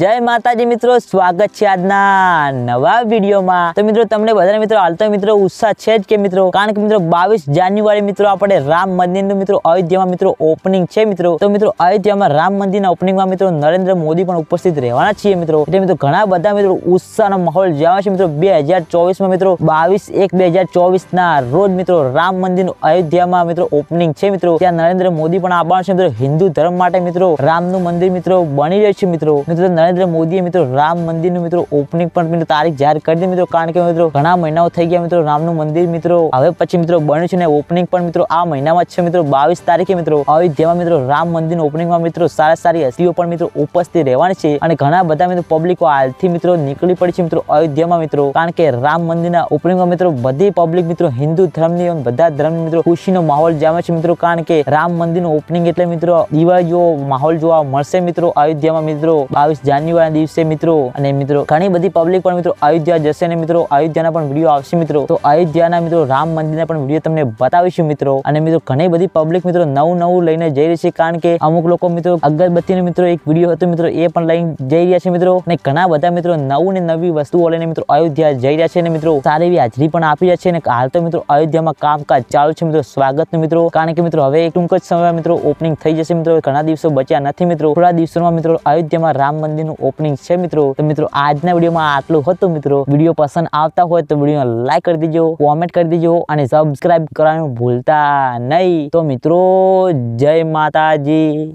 જય માતાજી મિત્રો સ્વાગત છે આજના નવા વિડીયોમાં તો મિત્રો તમને બધાને મિત્રો હાલ તો મિત્રો ઉત્સાહ છે જ કે મિત્રો કારણ કે મિત્રો બાવીસ જાન્યુઆરી મિત્રો આપણે રામ મંદિરનું મિત્રો અયોધ્યામાં મિત્રો ઓપનિંગ છે મિત્રો તો મિત્રો અયોધ્યામાં રામ મંદિરના ઓપનિંગમાં મિત્રો નરેન્દ્ર મોદી પણ ઉપસ્થિત રહેવાના છીએ મિત્રો એટલે મિત્રો ઘણા બધા મિત્રો ઉત્સાહનો માહોલ જવા છે મિત્રો બે હજાર ચોવીસમાં મિત્રો બાવીસ એક બે હજાર ચોવીસના રોજ મિત્રો રામ મંદિરનું અયોધ્યામાં મિત્રો ઓપનિંગ છે મિત્રો ત્યાં નરેન્દ્ર મોદી પણ આવવાનું છે મિત્રો હિન્દુ ધર્મ માટે મિત્રો રામનું મંદિર મિત્રો બની રહ્યું છે મિત્રો મિત્રો નરેન્દ્ર મોદીએ મિત્રો રામ મંદિરનું મિત્રો ઓપનિંગ પણ મિત્રો તારીખ જાહેર કરી દીધી મિત્રો કારણ કે મિત્રો ઘણા મહિનાઓ થઈ ગયા મિત્રો રામનું મંદિર મિત્રો હવે પછી મિત્રો બન્યું છે ને ઓપનિંગ પણ મિત્રો આ મહિનામાં છે મિત્રો બાવીસ તારીખે મિત્રો અયોધ્યામાં મિત્રો રામ મંદિર ઓપનિંગમાં મિત્રો સારા સારી હસ્તીઓ પણ મિત્રો ઉપસ્થિત રહેવાની છે અને ઘણા બધા મિત્રો પબ્લિકો હાલથી મિત્રો નીકળી પડી છે મિત્રો અયોધ્યામાં મિત્રો કારણ કે રામ મંદિરના ઓપનિંગમાં મિત્રો બધી પબ્લિક મિત્રો હિન્દુ ધર્મની બધા ધર્મની મિત્રો ખુશીનો માહોલ જામે છે મિત્રો કારણ કે રામ મંદિરનું ઓપનિંગ એટલે મિત્રો દિવાળીઓ માહોલ જોવા મળશે મિત્રો અયોધ્યામાં મિત્રો બાવીસ બાવીસ જાન્યુઆરીના દિવસે મિત્રો અને મિત્રો ઘણી બધી પબ્લિક પણ મિત્રો અયોધ્યા જશે અને મિત્રો અયોધ્યાના પણ વિડીયો આવશે મિત્રો તો અયોધ્યાના મિત્રો રામ મંદિરના પણ વિડીયો તમને બતાવીશું મિત્રો અને મિત્રો ઘણી બધી પબ્લિક મિત્રો નવું નવું લઈને જઈ રહી છે કારણ કે અમુક લોકો મિત્રો અગરબત્તીનો મિત્રો એક વિડીયો હતો મિત્રો એ પણ લઈને જઈ રહ્યા છે મિત્રો અને ઘણા બધા મિત્રો નવું ને નવી વસ્તુઓ લઈને મિત્રો અયોધ્યા જઈ રહ્યા છે અને મિત્રો સારી એવી હાજરી પણ આપી રહ્યા છે અને હાલ તો મિત્રો અયોધ્યામાં કામકાજ ચાલુ છે મિત્રો સ્વાગત મિત્રો કારણ કે મિત્રો હવે ટૂંક જ સમયમાં મિત્રો ઓપનિંગ થઈ જશે મિત્રો ઘણા દિવસો બચ્યા નથી મિત્રો થોડા દિવસોમાં મિત્રો અયોધ્યામાં રામ મંદિરનું ઓપનિંગ છે મિત્રો તો મિત્રો આજના વિડીયોમાં આટલું હતું મિત્રો વિડીયો પસંદ આવતા હોય તો વિડીયો લાઈક કરી દેજો કોમેન્ટ કરી દેજો અને સબસ્ક્રાઈબ કરવાનું ભૂલતા નહીં તો મિત્રો જય માતાજી